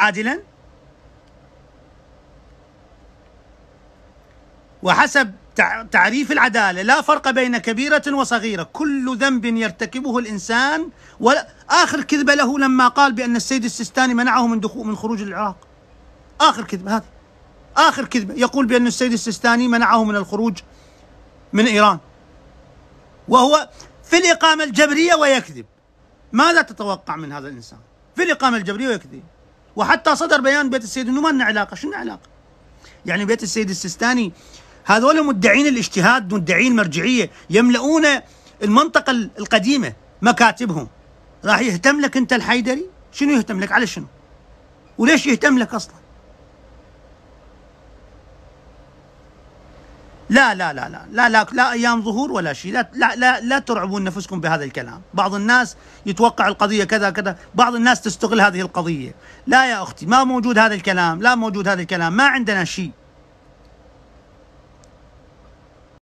عادلا وحسب تعريف العدالة لا فرق بين كبيرة وصغيرة كل ذنب يرتكبه الإنسان وآخر كذبة له لما قال بأن السيد السيستاني منعه من دخول من خروج العراق آخر كذبة هذه آخر كذبة يقول بأن السيد السيستاني منعه من الخروج من إيران وهو في الإقامة الجبرية ويكذب ماذا تتوقع من هذا الإنسان في الإقامة الجبرية ويكذب وحتى صدر بيان بيت السيد انه ما لنا علاقه شنو علاقه يعني بيت السيد السيستاني هذول مدعين الاجتهاد مدعين المرجعيه يملؤون المنطقه القديمه مكاتبهم راح يهتم لك انت الحيدري شنو يهتم لك على شنو وليش يهتم لك اصلا لا لا لا لا لا لا, لا ايام ظهور ولا شيء لا لا لا, لا ترعبون نفسكم بهذا الكلام بعض الناس يتوقع القضيه كذا كذا بعض الناس تستغل هذه القضيه لا يا اختي ما موجود هذا الكلام لا موجود هذا الكلام ما عندنا شيء